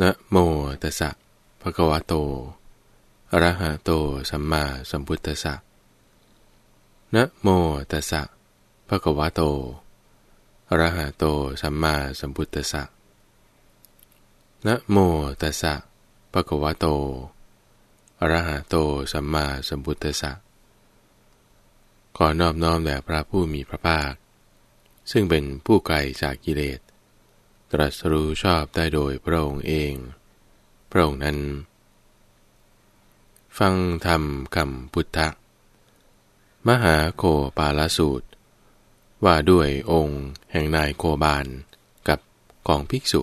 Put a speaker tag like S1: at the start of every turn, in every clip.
S1: นะโมตัสสะ ภะคะวะโต อะระหะโต สัมมาสัมพุทธัสสะ นะโมตัสสะ ภะคะวะโต อะระหะโต สัมมาสัมพุทธัสสะ นะโมตัสสะ ภะคะวะโต อะระหะโต สัมมาสัมพุทธัสสะ ขอนอบน้อมแด่พระผู้มีพระภาค ซึ่งเป็นผู้ไกลจากกิเลสตรัสรู้ชอบได้โดยพระองค์เอง พระองค์นั้น ฟังธรรมคำพุทธะ มหาโคปาลสูตร ว่าด้วยองค์แห่งนายโคบาลกับของภิกษุ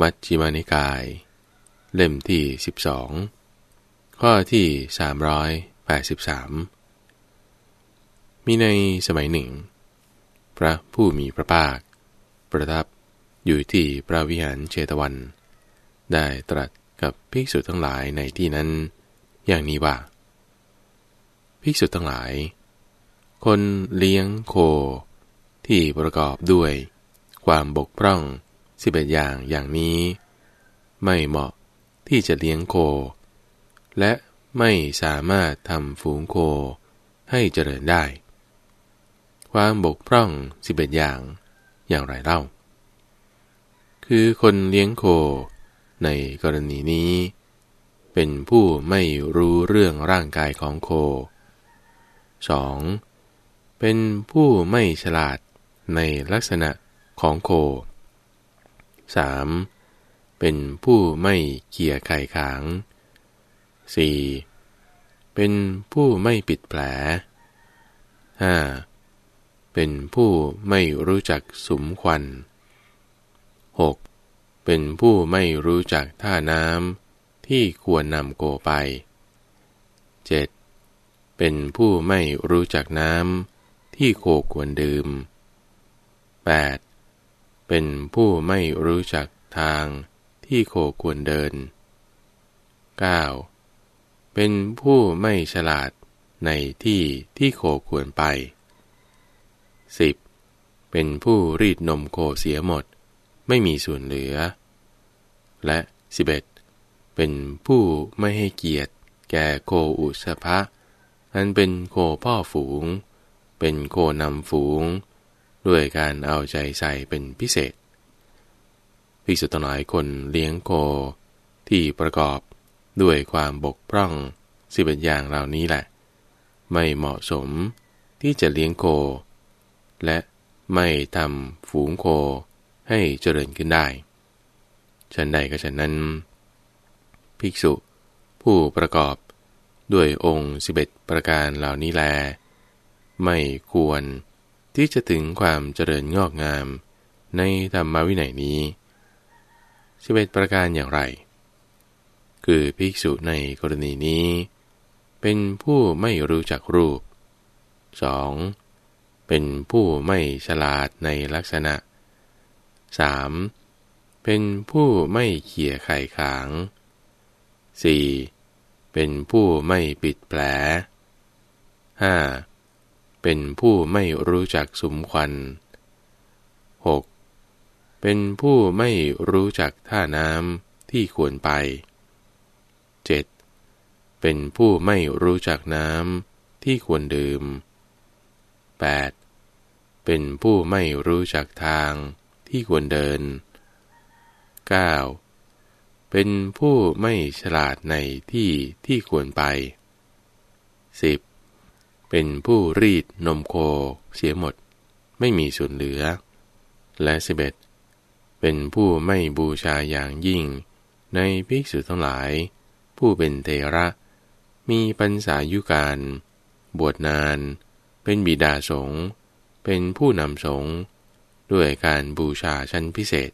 S1: มัชฌิมานิกาย เล่มที่ 12 ข้อที่ 383มีในสมัยหนึ่ง พระผู้มีพระภาคประทับอยู่ที่พระวิหารเชตวัน ได้ตรัสกับภิกษุทั้งหลายในที่นั้นอย่างนี้ว่าภิกษุทั้งหลาย คนเลี้ยงโค ที่ประกอบด้วย ความบกพร่องสิบเอ็ดอย่างอย่างนี้ ไม่เหมาะที่จะเลี้ยงโค และไม่สามารถทำฝูงโคให้เจริญได้ ความบกพร่องสิบเอ็ดอย่างอย่างไรเล่าคือคนเลี้ยงโคในกรณีนี้ เป็นผู้ไม่รู้เรื่องร่างกายของโค 2. เป็นผู้ไม่ฉลาดในลักษณะของโค 3. เป็นผู้ไม่เกียร์ไข่ขาง 4. เป็นผู้ไม่ปิดแผล 5. เป็นผู้ไม่รู้จักสมควัน 6. เป็นผู้ไม่รู้จักท่าน้ำที่ควรนำโกไป 7. เป็นผู้ไม่รู้จักน้ำที่โคควรดื่ม 8. เป็นผู้ไม่รู้จักทางที่โคควร เดิน 9. เป็นผู้ไม่ฉลาดในที่ที่โคควรไป 10. เป็นผู้รีดนมโคเสียหมดไม่มีส่วนเหลือ และ 11. เป็นผู้ไม่ให้เกียรติแก่โคอุสภะอันเป็นโคพ่อฝูง เป็นโคนำฝูง ด้วยการเอาใจใส่เป็นพิเศษ พิสุทัหลายคนเลี้ยงโคที่ประกอบด้วยความบกพร่องสิบเอ็ดอย่างเหล่านี้แหละ ไม่เหมาะสมที่จะเลี้ยงโค และไม่ทำฝูงโคให้เจริญขึ้นได้ ฉันใดก็ฉันนั้น ภิกษุ ผู้ประกอบด้วยองค์ 11 ประการเหล่านี้แล ไม่ควรที่จะถึงความเจริญงอกงาม ในธรรมวินัยนี้ 11 ประการอย่างไร คือภิกษุ ในกรณีนี้ เป็นผู้ไม่รู้จักรูป 2. เป็นผู้ไม่ฉลาดในลักษณะ 3. เป็นผู้ไม่เขี่ยไข่ขาง 4. เป็นผู้ไม่ปิดแผล 5. เป็นผู้ไม่รู้จักสมควัน 6. เป็นผู้ไม่รู้จักท่าน้ำที่ควรไป 7. เป็นผู้ไม่รู้จักน้ำที่ควรดื่ม 8. เป็นผู้ไม่รู้จักทางที่ควรเดิน 9. เป็นผู้ไม่ฉลาดในที่ที่ควรไป 10. เป็นผู้รีดนมโคเสียหมดไม่มีส่วนเหลือ และ 11. เป็นผู้ไม่บูชาอย่างยิ่ง ในภิกษุทั้งหลาย ผู้เป็นเทระ มีปัญสายุการ บวชนาน เป็นบิดาสงเป็นผู้นำสง์ด้วยการบูชาชั้นพิเศษ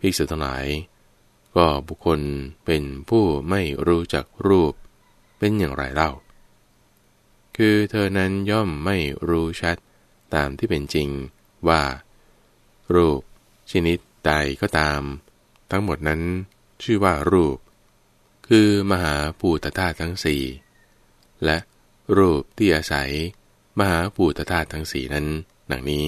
S1: ภิกษุทั้งหลายก็บุคคลเป็นผู้ไม่รู้จักรูปเป็นอย่างไรเล่า คือเธอนั้นย่อมไม่รู้ชัดตามที่เป็นจริงว่า รูปชนิดใดก็ตาม ทั้งหมดนั้นชื่อว่ารูป คือมหาปูตธาตุทั้งสี่และรูปที่อาศัย มหาปูตธาตุทั้งสี่นั้นดังนี้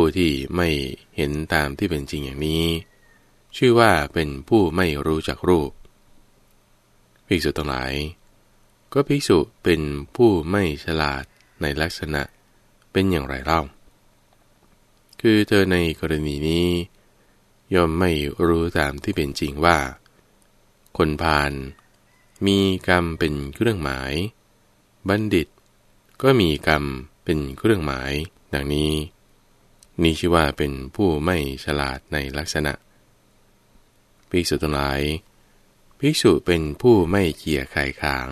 S1: ผู้ที่ไม่เห็นตามที่เป็นจริงอย่างนี้ ชื่อว่าเป็นผู้ไม่รู้จักรูป ภิกษุทั้งหลายก็ภิกษุเป็นผู้ไม่ฉลาดในลักษณะเป็นอย่างไรเล่า คือเธอในกรณีนี้ย่อมไม่รู้ตามที่เป็นจริงว่า คนพาลมีกรรมเป็นเครื่องหมาย บัณฑิต ก็มีกรรมเป็นเครื่องหมาย ดังนี้นี่ชื่อว่าเป็นผู้ไม่ฉลาดในลักษณะ ภิกษุทั้งหลายภิกษุเป็นผู้ไม่เกียร์ไข่ขาง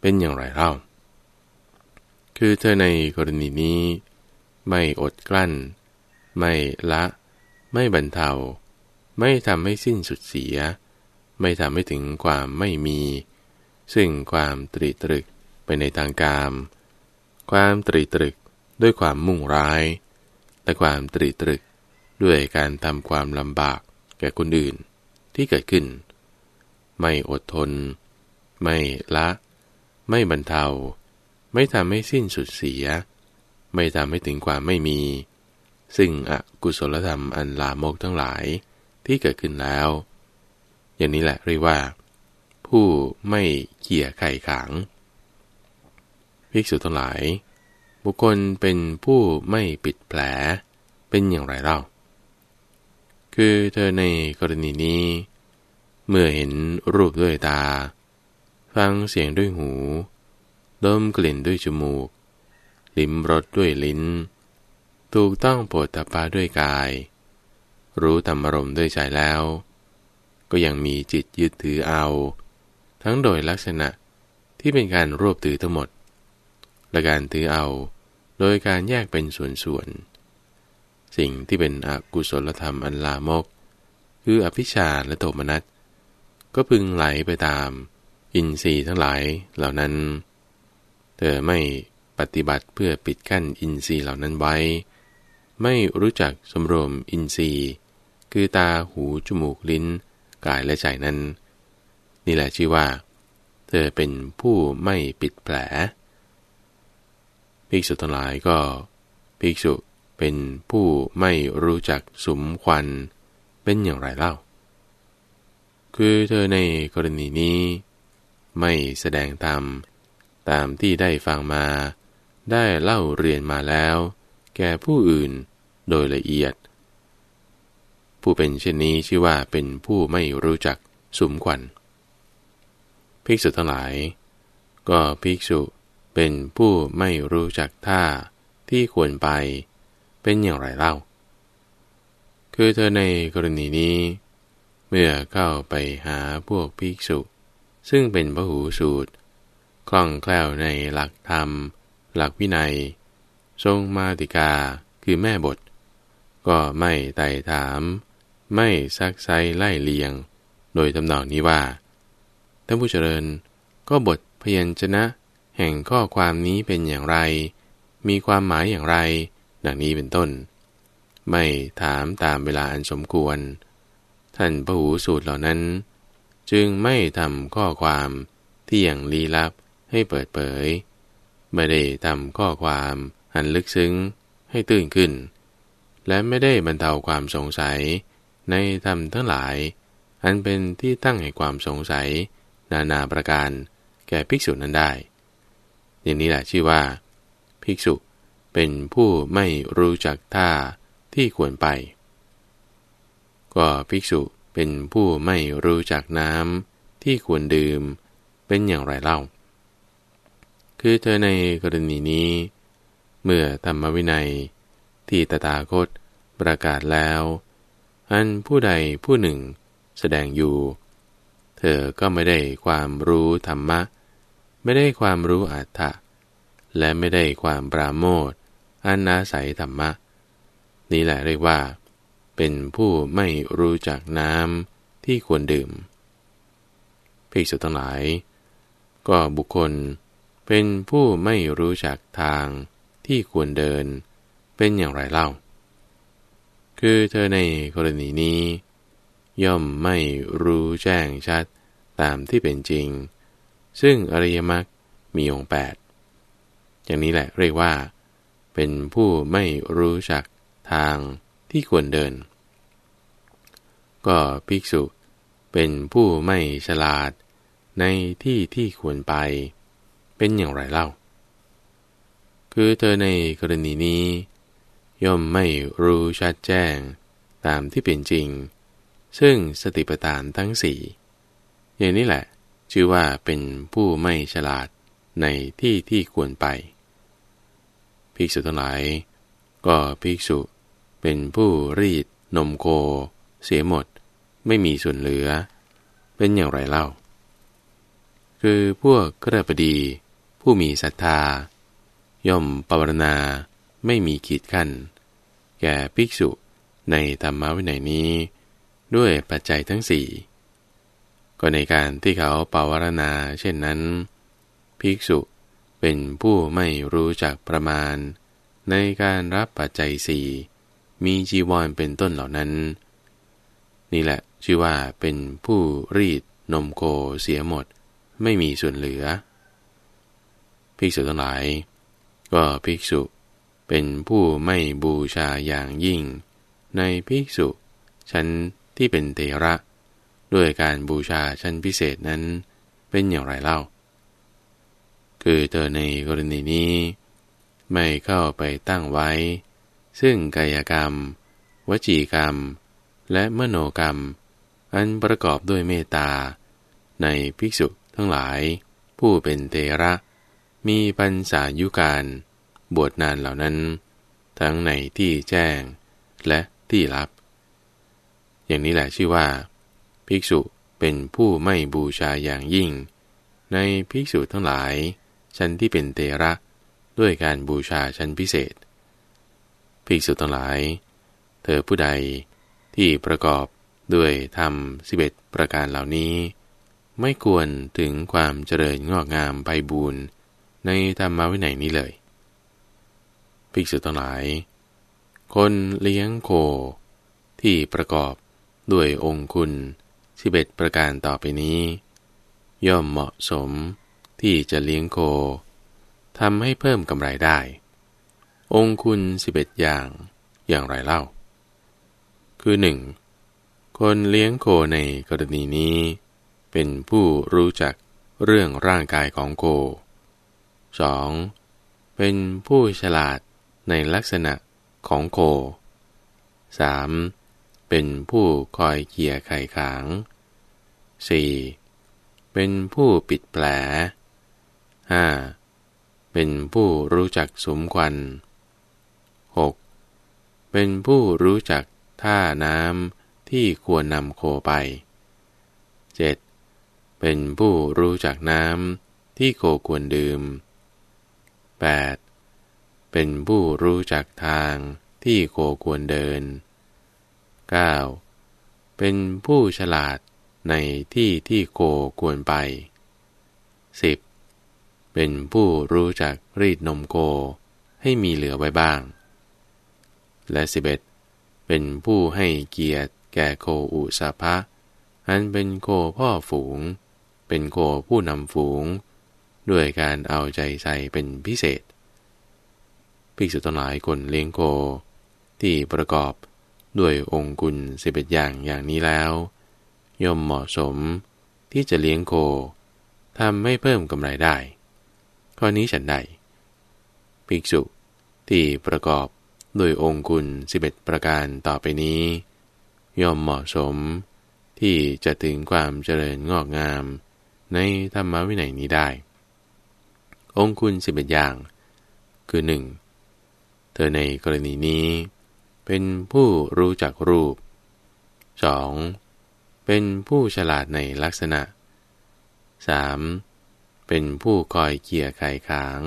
S1: เป็นอย่างไรเล่า คือเธอในกรณีนี้ ไม่อดกลั้น ไม่ละ ไม่บรรเทาไม่ทำให้สิ้นสุดเสีย ไม่ทำให้ถึงความไม่มี ซึ่งความตรีตรึกไปในทางการความตรีตรึกด้วยความมุ่งร้ายและความตรีตรึกด้วย การทำความลำบากแก่คนอื่นที่เกิดขึ้น ไม่อดทน ไม่ละ ไม่บรรเทา ไม่ทำให้สิ้นสุดเสีย ไม่ทำให้ถึงความไม่มี ซึ่งอกุศลธรรมอันลามกทั้งหลายที่เกิดขึ้นแล้ว อย่างนี้แหละเรียกว่า ผู้ไม่เกี่ยไข่ขังภิกษุทั้งหลายบุคคลเป็นผู้ไม่ปิดแผลเป็นอย่างไรเล่า คือเธอในกรณีนี้ เมื่อเห็นรูปด้วยตา ฟังเสียงด้วยหูดมกลิ่นด้วยจมูก ลิ้มรสด้วยลิ้นถูกต้องโปรดตาปาด้วยกาย รู้ธรรมรมด้วยใจแล้ว ก็ยังมีจิตยึดถือเอา ทั้งโดยลักษณะที่เป็นการรวบถือทั้งหมดและการถือเอาโดยการแยกเป็นส่วนๆ สิ่งที่เป็นอกุศลธรรมอันลามก คืออภิชาและโทมนัสก็พึงไหลไปตามอินทรีย์ทั้งหลายเหล่านั้น เธอไม่ปฏิบัติเพื่อปิดกั้นอินทรีย์เหล่านั้นไว้ ไม่รู้จักสมรวมอินทรีย์ คือตาหูจมูกลิ้นกายและใจนั้น นี่แหละชื่อว่าเธอเป็นผู้ไม่ปิดแผลภิกษุทั้งหลายก็ ภิกษุเป็นผู้ไม่รู้จักสุมควันเป็นอย่างไรเล่า คือเธอในกรณีนี้ ไม่แสดงธรรมตามที่ได้ฟังมา ได้เล่าเรียนมาแล้ว แก่ผู้อื่นโดยละเอียด ผู้เป็นเช่นนี้ชื่อว่าเป็นผู้ไม่รู้จักสุมควันภิกษุทั้งหลาย ก็ภิกษุเป็นผู้ไม่รู้จักท่าที่ควรไปเป็นอย่างไรเล่า คือเธอในกรณีนี้ เมื่อเข้าไปหาพวกภิกษุ ซึ่งเป็นพระหูสูตรคล่องแคล่วในหลักธรรม หลักวินัย ทรงมาติกาคือแม่บท ก็ไม่ไต่ถาม ไม่ซักไซไล่เลียง โดยตำหนองนี้ว่าท่านผู้เจริญก็บทพยัญชนะแห่งข้อความนี้เป็นอย่างไร มีความหมายอย่างไร ดังนี้เป็นต้น ไม่ถามตามเวลาอันสมควร ท่านพระหูสูตรเหล่านั้น จึงไม่ทำข้อความที่อย่างลี้ลับให้เปิดเผย ไม่ได้ทำข้อความ อันลึกซึ้งให้ตื่นขึ้น และไม่ได้บรรเทาความสงสัย ในธรรมทั้งหลาย อันเป็นที่ตั้งให้ความสงสัย นานาประการแก่ภิกษุนั้นได้อย่างนี้แหละชื่อว่า ภิกษุเป็นผู้ไม่รู้จักท่าที่ควรไปก็ภิกษุเป็นผู้ไม่รู้จักน้ำที่ควรดื่มเป็นอย่างไรเล่า คือเธอในกรณีนี้เมื่อธรรมวินัยที่ตถาคตประกาศแล้วอันผู้ใดผู้หนึ่งแสดงอยู่ เธอก็ไม่ได้ความรู้ธรรมะไม่ได้ความรู้อัตถะ และไม่ได้ความปราโมทอันนาศัยธรรมะนี่แหละเรียกว่า เป็นผู้ไม่รู้จักน้ำที่ควรดื่มภิกษุทั้งหลายก็บุคคลเป็นผู้ไม่รู้จักทางที่ควรเดินเป็นอย่างไรเล่า คือเธอในกรณีนี้ ย่อมไม่รู้แจ้งชัดตามที่เป็นจริงซึ่งอริยมรรคมีองค์8อย่างนี้แหละ เรียกว่า เป็นผู้ไม่รู้จักทางที่ควรเดิน ก็ภิกษุเป็นผู้ไม่ฉลาดในที่ที่ควรไปเป็นอย่างไรเล่า คือเธอในกรณีนี้ย่อมไม่รู้ชัดแจ้งตามที่เป็นจริง ซึ่งสติปัฏฐานทั้งสี่อย่างนี้แหละชื่อว่าเป็นผู้ไม่ฉลาดในที่ที่ควรไป ภิกษุทั้งหลายก็ภิกษุเป็นผู้รีดนมโคเสียหมด ไม่มีส่วนเหลือเป็นอย่างไรเล่า คือพวกกระปดีผู้มีศรัทธา ย่อมปวารณาไม่มีขีดขั้นแก่ภิกษุในธรรมวินัยนี้ด้วยปัจจัยทั้งสี่ก็ในการที่เขาปาวารณาเช่นนั้น ภิกษุเป็นผู้ไม่รู้จักประมาณ ในการรับปัจจัยสี่ มีจีวรเป็นต้นเหล่านั้น นี่แหละชื่อว่าเป็นผู้รีดนมโคเสียหมดไม่มีส่วนเหลือ ภิกษุทั้งหลาย ก็ภิกษุเป็นผู้ไม่บูชาอย่างยิ่ง ในภิกษุชั้นที่เป็นเตระเด้วยการบูชาชั้นพิเศษนั้นเป็นอย่างไรเล่า คือเธอในกรณีนี้ ไม่เข้าไปตั้งไว้ ซึ่งกายกรรม วจีกรรม และมโนกรรม อันประกอบด้วยเมตตา ในภิกษุทั้งหลาย ผู้เป็นเทระมีปัญสายุการ บวชนานเหล่านั้น ทั้งในที่แจ้งและที่ลับ อย่างนี้แหละชื่อว่าภิกษุเป็นผู้ไม่บูชาอย่างยิ่ง ในภิกษุทั้งหลาย ชั้นที่เป็นเตระด้วยการบูชาชั้นพิเศษ ภิกษุทั้งหลาย เธอผู้ใดที่ประกอบด้วยธรรมสิบเอ็ดประการเหล่านี้ ไม่ควรถึงความเจริญงอกงามไปบูรณ์ในธรรมวินัยนี้เลย ภิกษุทั้งหลาย คนเลี้ยงโค ที่ประกอบด้วยองคุณสิบเอ็ดประการต่อไปนี้ ย่อมเหมาะสมที่จะเลี้ยงโคทำให้เพิ่มกำไรได้ องคุณสิบเอ็ดอย่างอย่างไรเล่า คือหนึ่งคนเลี้ยงโคในกรณีนี้ เป็นผู้รู้จักเรื่องร่างกายของโค 2. เป็นผู้ฉลาดในลักษณะของโค 3. เป็นผู้คอยเกี่ยไข่ขาง่เป็นผู้ปิดแผล 5. เป็นผู้รู้จักสมควัน 6. เป็นผู้รู้จักท่าน้ำที่ควรนำโคไป 7. เป็นผู้รู้จักน้ำที่โคควรดื่ม 8. เป็นผู้รู้จักทางที่โคควรเดิน 9. เป็นผู้ฉลาดในที่ที่โกควรไป 10. เป็นผู้รู้จักรีดนมโกให้มีเหลือไว้บ้าง และ 11. เป็นผู้ให้เกียรติแก่โคอุสาภะอันเป็นโคพ่อฝูง เป็นโคผู้นำฝูง ด้วยการเอาใจใส่เป็นพิเศษภิกษุทั้งหลายคนเลี้ยงโคที่ประกอบด้วยองคุลสิบเอ็ดอย่างอย่างนี้แล้วย่อมเหมาะสมที่จะเลี้ยงโคทำให้เพิ่มกำไรได้ ข้อนี้ฉันใดภิกษุที่ประกอบด้วยองคุณสิบเอ็ดประการต่อไปนี้ย่อมเหมาะสมที่จะถึงความเจริญงอกงาม ในธรรมวินัยนี้ได้ องคุณสิบเอ็ดอย่าง คือหนึ่งเธอในกรณีนี้ เป็นผู้รู้จักรูป 2. เป็นผู้ฉลาดในลักษณะ 3. เป็นผู้คอยเกี่ยไข่ขาง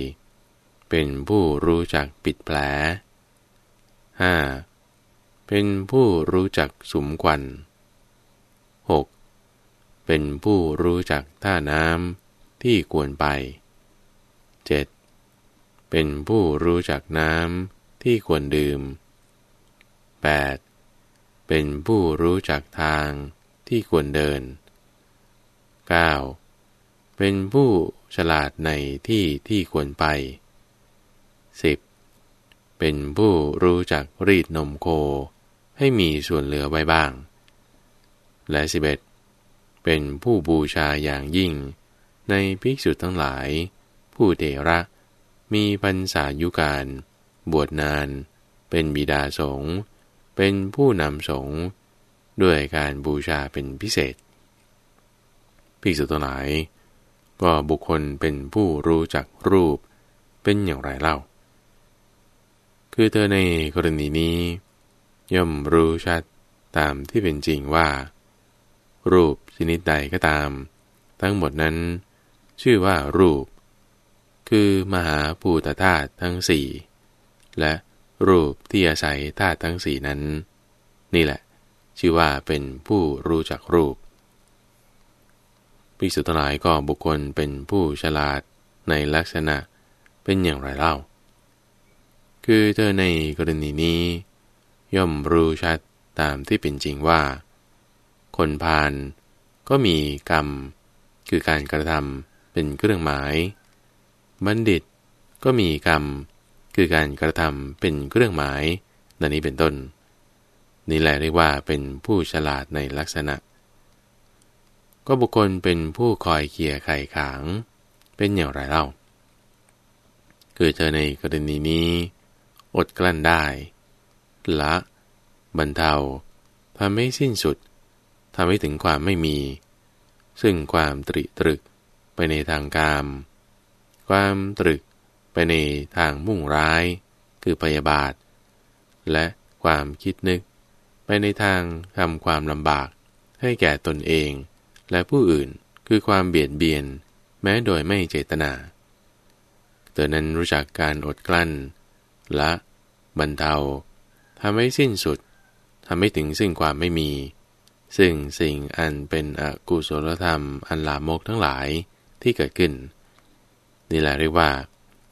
S1: 4. เป็นผู้รู้จักปิดแผล 5. เป็นผู้รู้จักสุมควัน 6. เป็นผู้รู้จักท่าน้ำที่ควรไป 7. เป็นผู้รู้จักน้ำที่ควรดื่ม 8. เป็นผู้รู้จักทางที่ควรเดิน 9. เป็นผู้ฉลาดในที่ที่ควรไป 10. เป็นผู้รู้จักรีดนมโค ให้มีส่วนเหลือไว้บ้าง และ 11. เป็นผู้บูชาอย่างยิ่ง ในภิกษุทั้งหลาย ผู้เทระมีพรรษายุการ บวชนาน เป็นบิดาสงฆ์เป็นผู้นำสงฆ์ด้วยการบูชาเป็นพิเศษพิสุตั้ไหลายก็บุคคลเป็นผู้รู้จักรูปเป็นอย่างไรเล่า คือเธอในกรณีนี้ ย่อมรู้ชัด ตามที่เป็นจริงว่า รูปชนิดใดก็ตาม ทั้งหมดนั้น ชื่อว่ารูป คือมหาภูตธาตุทั้งสี่ และรูปที่อาศัยธาตุทั้งสี่นั้น นี่แหละ ชื่อว่าเป็นผู้รู้จักรูปภิกษุทั้งหลายก็บุคคลเป็นผู้ฉลาดในลักษณะเป็นอย่างไรเล่า คือเธอในกรณีนี้ ย่อมรู้ชัดตามที่เป็นจริงว่า คนพาลก็มีกรรม คือการกระทำเป็นเครื่องหมาย บัณฑิตก็มีกรรมเคือการกระทำเป็นเครื่องหมายดังนี้เป็นต้น นี่แหละเรียกว่าเป็นผู้ฉลาดในลักษณะ ก็บุคคลเป็นผู้คอยเคี่ยไข่ขาง เป็นอย่างไรเล่าคือเธอในกรณีนี้ อดกลั้นได้ละบรรเทาทำให้สิ้นสุดทำให้ถึงความไม่มี ซึ่งความตริตรึกไปในทางกามความตรึกไปในทางมุ่งร้ายคือพยาบาท และความคิดนึก ไปในทางทำความลำบากให้แก่ตนเอง และผู้อื่นคือความเบียดเบียน แม้โดยไม่เจตนาเตอนั้นรู้จักการอดกลั้นละบรรเทาทำให้สิ้นสุดทำให้ถึง ซึ่งความไม่มี ซึ่งสิ่งอันเป็นอกุศลธรรมอันลามกทั้งหลายที่เกิดขึ้นนี่แหละเรียกว่า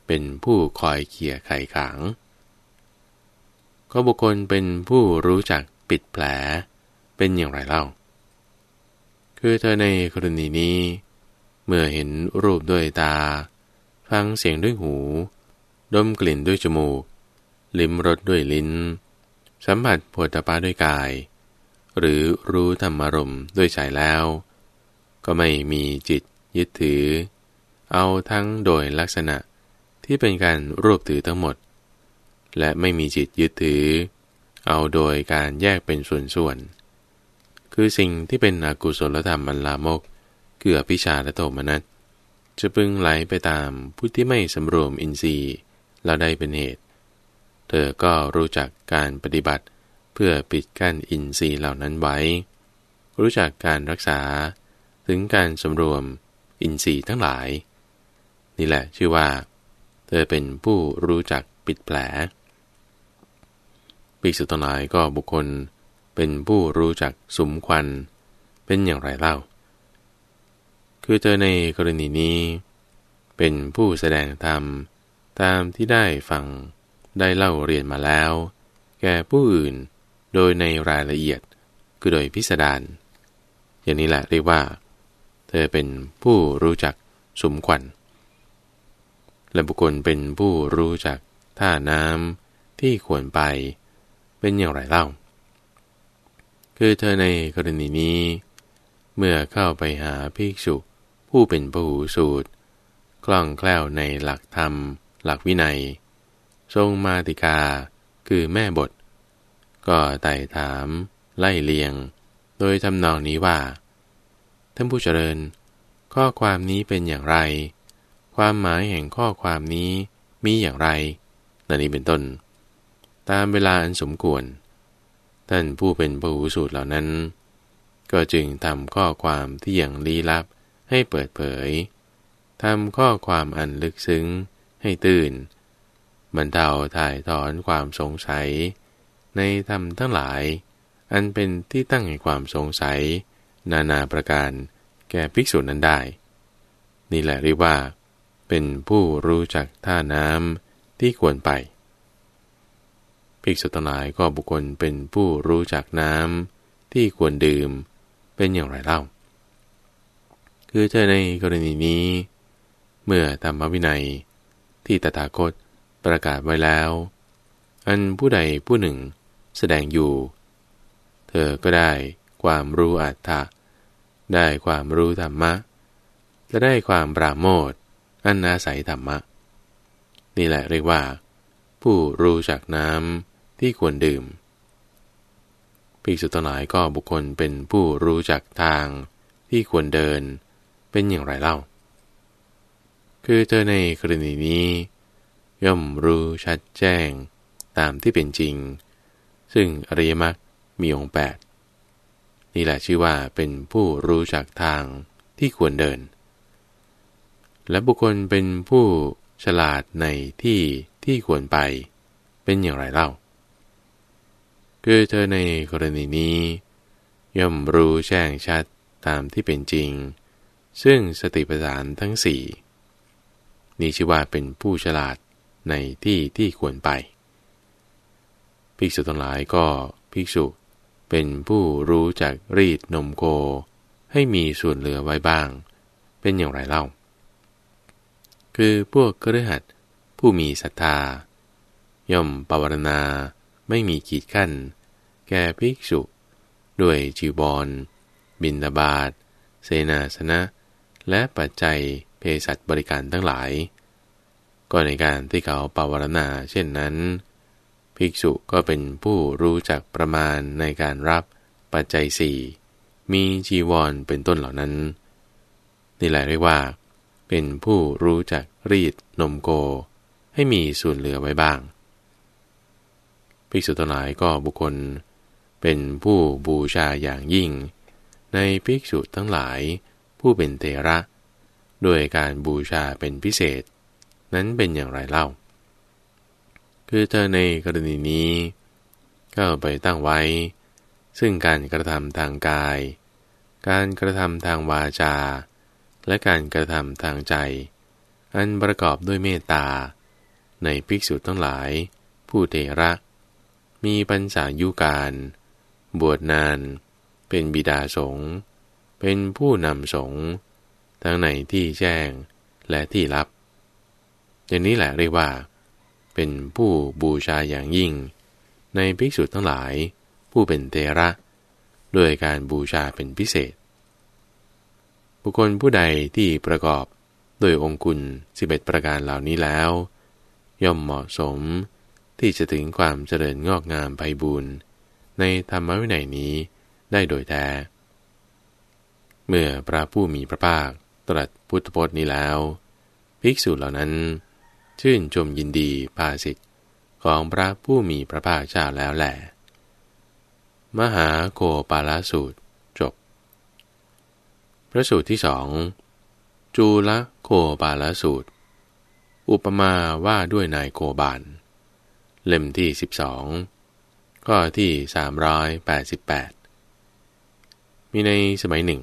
S1: เป็นผู้คอยเคี่ยไขขังก็บุคคลเป็นผู้รู้จักปิดแผล เป็นอย่างไรเล่า คือเธอในกรณีนี้ เมื่อเห็นรูปด้วยตา ฟังเสียงด้วยหู ดมกลิ่นด้วยจมูก ลิ้มรสด้วยลิ้น สัมผัสโผฏฐาด้วยกาย หรือรู้ธรรมารมด้วยใจแล้ว ก็ไม่มีจิตยึดถือ เอาทั้งโดยลักษณะที่เป็นการรวบถือทั้งหมด และไม่มีจิตยึดถือ เอาโดยการแยกเป็นส่วนๆ คือสิ่งที่เป็นอกุศลธรรมมันลามก เกือพิชาและโทมนัสจะพึงไหลไปตามผู้ที่ไม่สำรวมอินทรีย์เราได้เป็นเหตุ เธอก็รู้จักการปฏิบัติเพื่อปิดกั้นอินทรีย์เหล่านั้นไว้ รู้จักการรักษาถึงการสำรวมอินทรีย์ทั้งหลาย นี่แหละชื่อว่าธอเป็นผู้รู้จักปิดแผลปีสุตนายก็บุคคลเป็นผู้รู้จักสุมควันเป็นอย่างไรเล่า คือเธอในกรณีนี้ เป็นผู้แสดงธรรม ตามที่ได้ฟังได้เล่าเรียนมาแล้ว แก่ผู้อื่นโดยในรายละเอียดคือโดยพิสดาร อย่างนี้แหละเรียกว่า เธอเป็นผู้รู้จักสมควันและบุคคลเป็นผู้รู้จักท่าน้ำที่ควรไป เป็นอย่างไรเล่า คือเธอในกรณีนี้ เมื่อเข้าไปหาภิกษุผู้เป็นผู้สูตรคล่องแคล่วในหลักธรรมหลักวินัย ทรงมาติกาคือแม่บท ก็ไต่ถาม ไล่เลียง โดยทำนองนี้ว่าท่านผู้เจริญ ข้อความนี้เป็นอย่างไรความหมายแห่งข้อความนี้มีอย่างไรนันนี้เป็นต้น ตามเวลาอันสมควรท่านผู้เป็นผู้สูตรเหล่านั้น ก็จึงทำข้อความที่อย่างลี้ลับให้เปิดเผยทำข้อความอันลึกซึ้งให้ตื่นบรรเทาถ่ายถอนความสงสัย ในธรรมทั้งหลาย อันเป็นที่ตั้งแห่งความสงสัย นานาประการแก่ภิกษุนั้นได้ นี่แหละเรียกว่าเป็นผู้รู้จักท่าน้ำที่ควรไป ภิกษุทั้งหลายก็บุคคลเป็นผู้รู้จักน้ำที่ควรดื่มเป็นอย่างไรเล่า คือเธอในกรณีนี้ เมื่อธรรมวินัยที่ตถาคตประกาศไว้แล้ว อันผู้ใดผู้หนึ่งแสดงอยู่ เธอก็ได้ความรู้อัตถะได้ความรู้ธรรมะ และได้ความปราโมทอันอาศัยธรรมะ นี่แหละเรียกว่า ผู้รู้จักน้ำที่ควรดื่มภิกษุทั้งหลายก็บุคคลเป็นผู้รู้จักทางที่ควรเดินเป็นอย่างไรเล่า คือเธอในกรณีนี้ ย่อมรู้ชัดแจ้งตามที่เป็นจริง ซึ่ง อริยมรรคมีองค์แปดนี่แหละชื่อว่าเป็นผู้รู้จักทางที่ควรเดินและบุคคลเป็นผู้ฉลาดในที่ที่ควรไปเป็นอย่างไรเล่าคือเธอในกรณีนี้ ย่อมรู้แจ้งชัดตามที่เป็นจริง ซึ่งสติปัฏฐานทั้งสี่นี่ชื่อว่าเป็นผู้ฉลาดในที่ที่ควรไป ภิกษุทั้งหลายก็ภิกษุเป็นผู้รู้จักรีดนมโคให้มีส่วนเหลือไว้บ้างเป็นอย่างไรเล่าคือพวกเครือขัดผู้มีศรัทธา ย่อมปวารณาไม่มีขีดขั้น แก่ภิกษุ ด้วยจีบอลบินดาบาดเสนาสนะ และปัจจัยเภสัชบริการทั้งหลาย ก็ในการที่เขาปวารณาเช่นนั้น ภิกษุก็เป็นผู้รู้จักประมาณในการรับปัจจัยสี่มีจีวรเป็นต้นเหล่านั้น นี่แหละเรียกว่าเป็นผู้รู้จักรีดนมโก ให้มีส่วนเหลือไว้บ้างภิกษุทั้งหลายก็บุคคล เป็นผู้บูชาอย่างยิ่ง ในภิกษุทั้งหลายผู้เป็นเทระด้วยการบูชาเป็นพิเศษ นั้นเป็นอย่างไรเล่า คือเธอในกรณีนี้ก็ไปตั้งไว้ ซึ่งการกระทำทางกาย การกระทำทางวาจาและการกระทำทางใจ อันประกอบด้วยเมตตาในภิกษุทั้งหลาย ผู้เทระ มีปัญสายุการบวชนาน เป็นบิดาสงเป็นผู้นำสงทั้งในที่แจ้งและที่ลับอย่างนี้แหละเรียกว่า เป็นผู้บูชาอย่างยิ่ง ในภิกษุทั้งหลาย ผู้เป็นเทระ ด้วยการบูชาเป็นพิเศษบุคคลผู้ใดที่ประกอบโดยองคุณสิบเอ็ดประการเหล่านี้แล้วย่อมเหมาะสมที่จะถึงความเจริญงอกงามไพบูรณ์ในธรรมวินัยนี้ได้โดยแท้ เมื่อพระผู้มีพระภาคตรัสพุทธพจน์นี้แล้ว ภิกษุเหล่านั้น ชื่นชมยินดีภาสิทธิ์ของพระผู้มีพระภาคเจ้าแล้วแหละ มหาโกปาลสูตรพระสูตรที่สอง จูละโคบาลสูตร อุปมาว่าด้วยนายโคบาล เล่มที่ 12 ข้อที่ 388 มีในสมัยหนึ่ง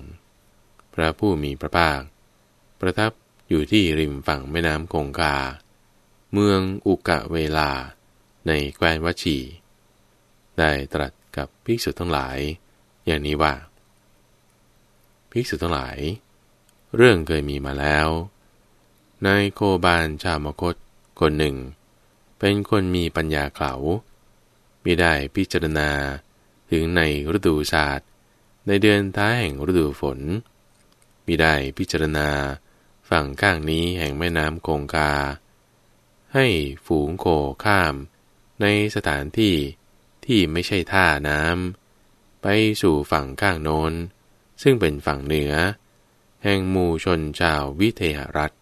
S1: พระผู้มีพระภาค ประทับอยู่ที่ริมฝั่งแม่น้ำคงคาเมืองอุกะเวลาในแคว้นวชี ได้ตรัสกับภิกษุทั้งหลาย อย่างนี้ว่าภิกษุทั้งหลาย เรื่องเคยมีมาแล้ว นายโคบาลชาวมคตคนหนึ่ง เป็นคนมีปัญญาเขาไม่ได้พิจารณาถึงในฤดูศาสตร์ ในเดือนท้ายแห่งฤดูฝน มิได้พิจารณาฝั่งข้างนี้แห่งแม่น้ำคงคา ให้ฝูงโคข้าม ในสถานที่ที่ไม่ใช่ท่าน้ำไปสู่ฝั่งข้างโน้นซึ่งเป็นฝั่งเหนือ แห่งหมู่ชนชาววิเทหรัฐ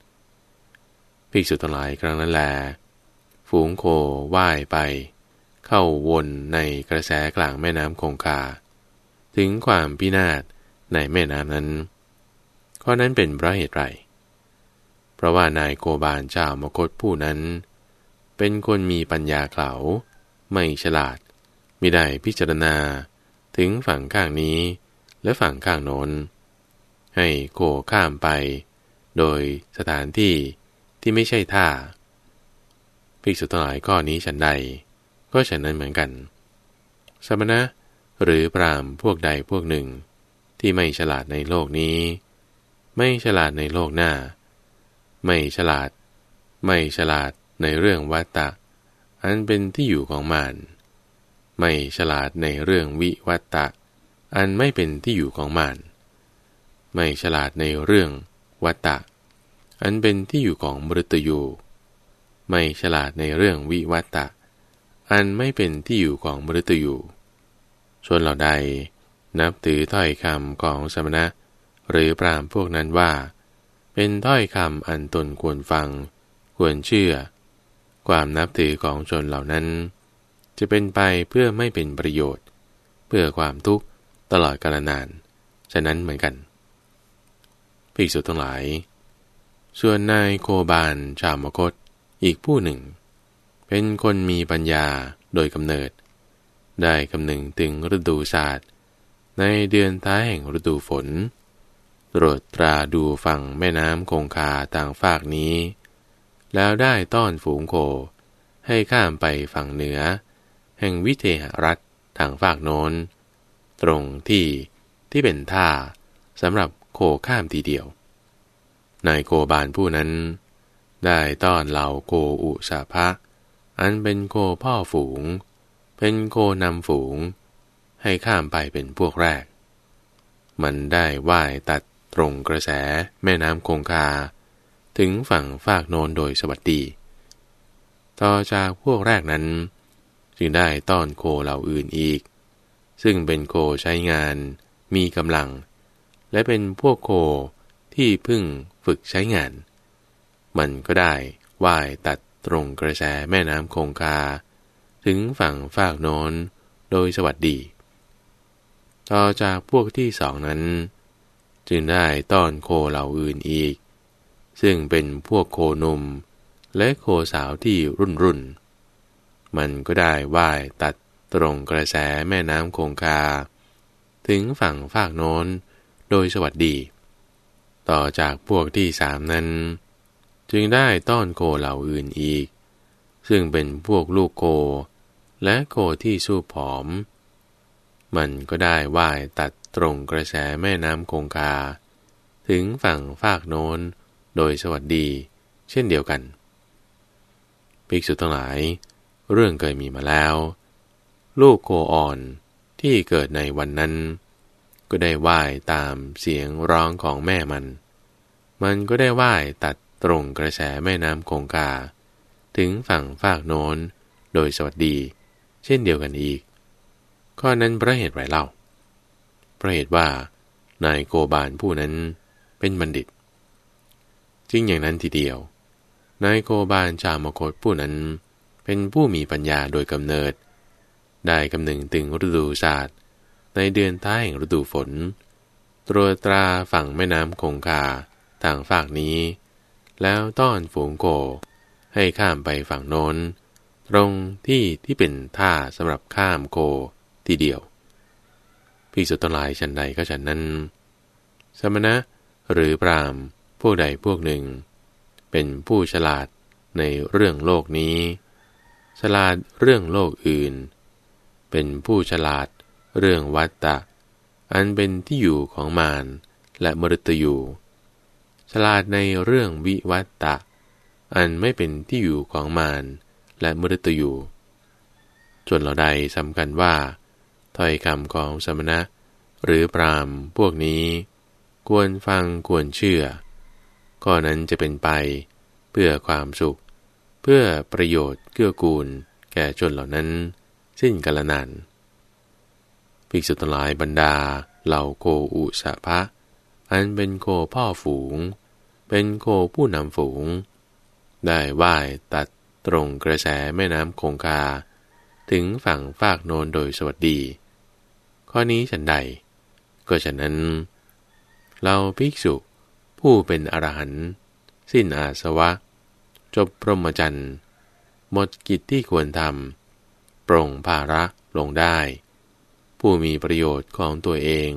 S1: ภิกษุทั้งหลายครั้งนั้นแล ฝูงโคว่ายไป เข้าวนในกระแสกลางแม่น้ำคงคา ถึงความพินาศในแม่น้ำนั้นข้อนั้นเป็นเพราะเหตุไรเพราะว่านายโกบาลเจ้ามคตผู้นั้น เป็นคนมีปัญญาเขลาไม่ฉลาดไม่ได้พิจารณาถึงฝั่งข้างนี้และฝั่งข้างโน้น ให้โคข้ามไป โดยสถานที่ที่ไม่ใช่ท่าภิกษุทั้งหลายข้อนี้ฉันใดก็ฉันนั้นเหมือนกัน สมณะหรือปรามพวกใดพวกหนึ่ง ที่ไม่ฉลาดในโลกนี้ ไม่ฉลาดในโลกหน้า ไม่ฉลาด ไม่ฉลาดในเรื่องวัตตะอันเป็นที่อยู่ของมาน ไม่ฉลาดในเรื่องวิวัตตะอันไม่เป็นที่อยู่ของมานไม่ฉลาดในเรื่องวัตตะอันเป็นที่อยู่ของมรตยู ไม่ฉลาดในเรื่องวิวัตตะอันไม่เป็นที่อยู่ของมรตยูชนเหล่าใดนับถือถ้อยคำของสมณะ หรือปราม พวกนั้นว่า เป็นถ้อยคำอันตนควรฟัง ควรเชื่อ ความนับถือของ ชน เหล่านั้น จะเป็นไปเพื่อไม่เป็นประโยชน์ เพื่อความทุกข์ตลอดกาลนาน ฉะนั้นเหมือนกัน ภิกษุทั้งหลาย ส่วนนายโคบาลชาวมคต อีกผู้หนึ่ง เป็นคนมีปัญญาโดยกำเนิด ได้คำนึงถึงฤดูศาสตร์ในเดือนท้ายแห่งฤดูฝนตรวจตราดูฝั่งแม่น้ำคงคาต่างฝากนี้ แล้วได้ต้อนฝูงโคให้ข้ามไปฝั่งเหนือ แห่งวิเทหรัฐทางฝากโน้นตรงที่ที่เป็นท่าสำหรับโคข้ามทีเดียว นายโคบานผู้นั้น ได้ต้อนเหล่าโคอุสาภะ อันเป็นโคพ่อฝูง เป็นโคนำฝูง ให้ข้ามไปเป็นพวกแรก มันได้ว่ายตัดตรงกระแส แม่น้ำคงคา ถึงฝั่งฝากโนนโดยสวัสดีต่อจากพวกแรกนั้น จึงได้ต้อนโคเหล่าอื่นอีกซึ่งเป็นโคใช้งานมีกำลัง และเป็นพวกโคที่เพิ่งฝึกใช้งาน มันก็ได้ว่ายตัดตรงกระแสแม่น้ำคงคาถึงฝั่งฝากโน้นโดยสวัสดีต่อจากพวกที่สองนั้น จึงได้ต้อนโค เหล่าอื่นอีก ซึ่งเป็นพวกโคหนุ่มและโคสาวที่รุ่นรุ่น มันก็ได้ว่ายตัดตรงกระแสแม่น้ำคงคาถึงฝั่งฝากโน้นโดยสวัสดี ต่อจากพวกที่สามนั้น จึงได้ต้อนโคเหล่าอื่นอีก ซึ่งเป็นพวกลูกโคและโคที่สู้ผอม มันก็ได้ว่ายตัดตรงกระแสแม่น้ำคงคาถึงฝั่งฝากโน้นโดยสวัสดี เช่นเดียวกันภิกษุทั้งหลาย เรื่องเคยมีมาแล้วลูกโกอ่อนที่เกิดในวันนั้น ก็ได้วหา้ตามเสียงร้องของแม่มัน มันก็ได้วหา้ตัดตรงกระแสแม่น้ำคงคาถึงฝั่งฝากโน้นโดยสวัสดี เช่นเดียวกันอีก ข้อนั้นพระเหตุไรเล่าพระเหตุว่านายโกบาลผู้นั้นเป็นบัณฑิตจึงอย่างนั้นทีเดียวนายโกบาลชาวมคตผู้นั้นเป็นผู้มีปัญญาโดยกำเนิดได้คำนึงถึงฤดูศาสตร์ในเดือนท้ายแห่งฤดูฝน ตรวจตราฝั่งแม่น้ำคงคาทางฝากนี้ แล้วต้อนฝูงโคให้ข้ามไปฝั่งโน้น ตรงที่ที่เป็นท่าสำหรับข้ามโคทีเดียว พิสุตลายชันใดก็ฉันนั้น สมณะหรือปรามพวกใดพวกหนึ่ง เป็นผู้ฉลาดในเรื่องโลกนี้ ฉลาดเรื่องโลกอื่นเป็นผู้ฉลาดเรื่องวัตตะ อันเป็นที่อยู่ของมารและมรตยูฉลาดในเรื่องวิวัตตะ อันไม่เป็นที่อยู่ของมารและมรตยูจนเราใดสำคัญว่าถ้อยคำของสมณะหรือปรามพวกนี้ควรฟังควรเชื่อก็นั้นจะเป็นไป เพื่อความสุข เพื่อประโยชน์เกื้อกูลแก่ชนเหล่านั้นสิ้นกาลนานภิกษุทั้งหลายบรรดาเหล่าโคอุสะพะ อันเป็นโคพ่อฝูง เป็นโคผู้นำฝูง ได้ว่ายตัดตรงกระแสแม่น้ำคงคา ถึงฝั่งฝากโนนโดยสวัสดี ข้อนี้ฉันใดก็ฉะนั้น เราภิกษุ ผู้เป็นอรหันต์สิ้นอาสวะ จบพรหมจรรย์หมดกิจที่ควรทำปร่งภาระลงได้ ผู้มีประโยชน์ของตัวเอง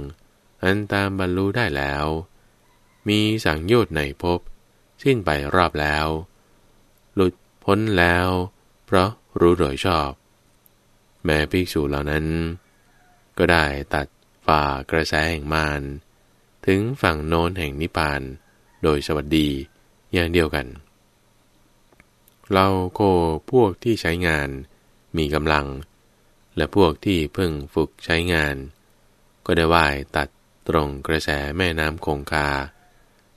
S1: อันตามบรรลุได้แล้ว มีสังโยชน์ในภพสิ้นไปรอบแล้ว หลุดพ้นแล้ว เพราะรู้โดยชอบ แม้ภิกษุเหล่านั้น ก็ได้ตัดฝ่ากระแสแห่งมารถึงฝั่งโน้นแห่งนิพพานโดยสวัสดีอย่างเดียวกัน เราโคพวกที่ใช้งานมีกำลังและพวกที่เพิ่งฝึกใช้งาน ก็ได้ว่ายตัดตรงกระแสแม่น้ำคงคา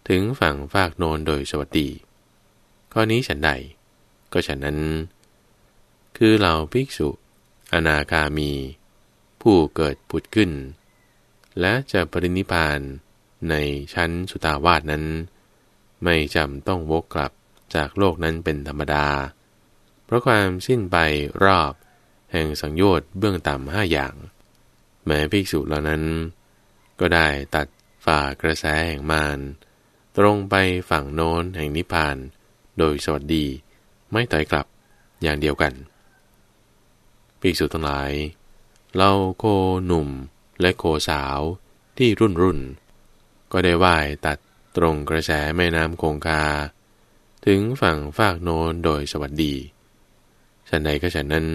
S1: ถึงฝั่งฟากโนนโดยสวัสดีข้อนี้ฉันใด ก็ฉันนั้น คือเหล่าภิกษุอนาคามีผู้เกิดผุดขึ้น และจะปรินิพานในชั้นสุตาวาสนั้น ไม่จำต้องวกกลับจากโลกนั้นเป็นธรรมดาเพราะความสิ้นไปรอบแห่งสังโยชน์เบื้องต่ำห้าอย่าง แม้ภิกษุเหล่านั้น ก็ได้ตัดฝ่ากระแสแห่งมารตรงไปฝั่งโน้นแห่งนิพพาน โดยสวัสดีไม่ถอยกลับอย่างเดียวกันภิกษุทั้งหลายเราโคหนุ่มและโคสาวที่รุ่นรุ่นก็ได้ว่ายตัดตรงกระแสแม่น้ำคงคา ถึงฝั่งฝากโน้นโดยสวัสดีฉันใดก็ฉันนั้น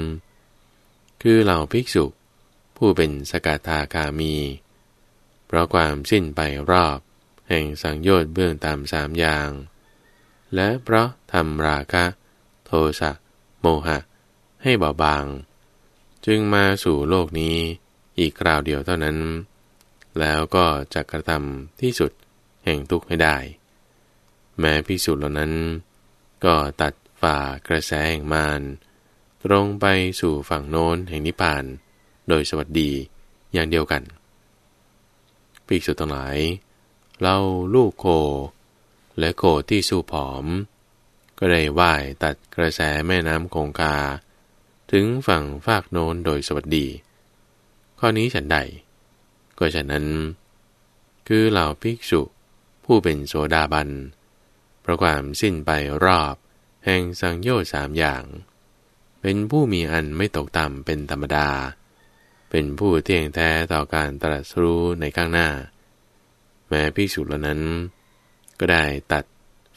S1: คือเหล่าภิกษุ ผู้เป็นสกทาคามี เพราะความสิ้นไปรอบ แห่งสังโยชน์เบื้องตามสามอย่าง และเพราะทำราคะ โทสะโมหะ ให้เบาบาง จึงมาสู่โลกนี้อีกคราวเดียวเท่านั้น แล้วก็จะกระทำที่สุดแห่งทุกข์ให้ได้ แม้พิสุทธ์เหล่านั้น ก็ตัดฝ่ากระแสแห่งมารตรงไปสู่ฝั่งโน้นแห่งนิพพาน โดยสวัสดีอย่างเดียวกันปีกสุดตรงงหลายเล่าลูกโค และโคที่สู้ผอม ก็ได้ว่ายตัดกระแสแม่น้ำคงคา ถึงฝั่งฝากโน้นโดยสวัสดี ข้อนี้ฉันใด ก็ฉะนั้น คือเหล่าภิกษุ ผู้เป็นโสดาบัน เพราะความสิ้นไปรอบ แห่งสังโยชน์สามอย่างเป็นผู้มีอันไม่ตกต่ำเป็นธรรมดา เป็นผู้เที่ยงแท้ต่อการตรัสรู้ในข้างหน้า แม้พิกษุเหล่านั้น ก็ได้ตัด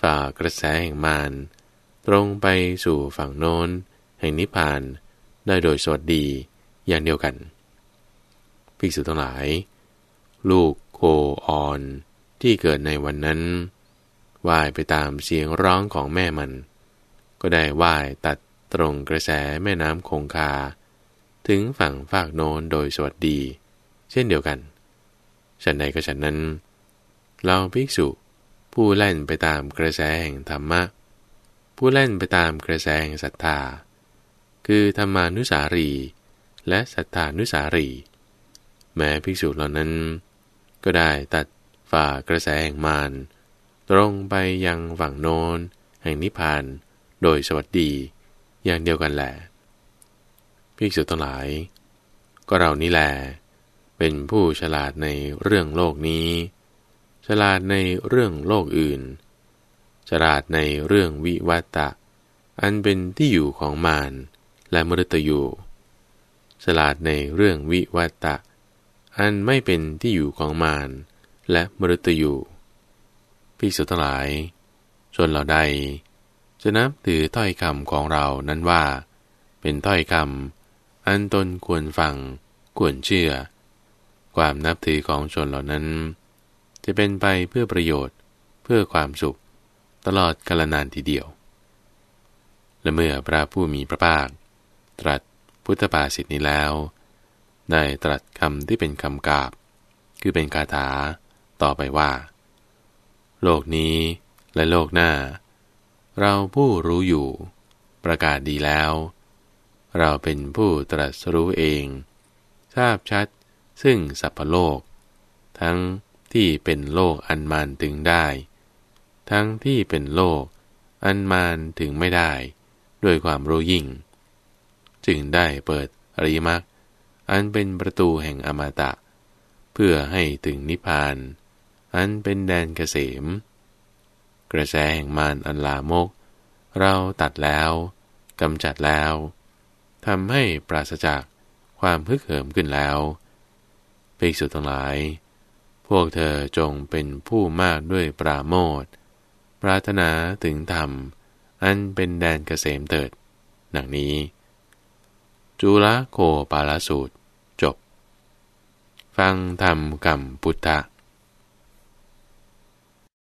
S1: ฝ่ากระแสแห่งมารตรงไปสู่ฝั่งโน้น แห่งนิพพานได้โดยสวัสดีอย่างเดียวกัน พิสุทั้งหลาย ลูกโคออนที่เกิดในวันนั้นว่ายไปตามเสียงร้องของแม่มัน ก็ได้ว่ายตัดตรงกระแสแม่น้ำคงคา ถึงฝั่งฝากโนนโดยสวัสดีเช่นเดียวกันฉันใดก็ฉันนั้น เราภิกษุผู้แล่นไปตามกระแสแห่งธรรมะผู้แล่นไปตามกระแสแห่งศรัทธาคือธรรมานุสารี และศรัทธานุสารี แม้ภิกษุเหล่านั้น ก็ได้ตัดฝ่ากระแสแห่งมารตรงไปยังฝั่งโนนแห่งนิพพานโดยสวัสดีอย่างเดียวกันแหละพิสุทั้งหลาย ก็เรานี่แหละเป็นผู้ฉลาดในเรื่องโลกนี้ ฉลาดในเรื่องโลกอื่น ฉลาดในเรื่องวิวัตะอันเป็นที่อยู่ของมารและมรตยูฉลาดในเรื่องวิวัตะอันไม่เป็นที่อยู่ของมารและมรตยูพิสุทั้งหลายชนเราใดจะนับถือถ้อยคำของเรานั้นว่า เป็นถ้อยคำอันตนควรฟัง ควรเชื่อ ความนับถือของชนเหล่านั้น จะเป็นไปเพื่อประโยชน์เพื่อความสุข ตลอดกาลนานทีเดียว และเมื่อพระผู้มีพระภาค ตรัสพุทธภาษิตนี้แล้ว ได้ตรัสคำที่เป็นคำกาบ คือเป็นคาถาต่อไปว่า โลกนี้และโลกหน้าเราผู้รู้อยู่ ประกาศดีแล้ว เราเป็นผู้ตรัสรู้เอง ทราบชัดซึ่งสัพพโลก ทั้งที่เป็นโลกอันมานถึงได้ ทั้งที่เป็นโลกอันมานถึงไม่ได้ ด้วยความรู้ยิ่ง จึงได้เปิดอริมักอันเป็นประตูแห่งอมตะ เพื่อให้ถึงนิพพาน อันเป็นแดนเกษมกระแสแห่งมารอันลามก เราตัดแล้วกำจัดแล้วทำให้ปราศจากความฮึกเหิมขึ้นแล้ว ภิกษุทั้งหลาย พวกเธอจงเป็นผู้มากด้วยปราโมทปรารถนาถึงธรรมอันเป็นแดนเกษมเติดหนังนี้ จุลโคปาลสูตร จบ ฟังธรรมกรมพุทธะ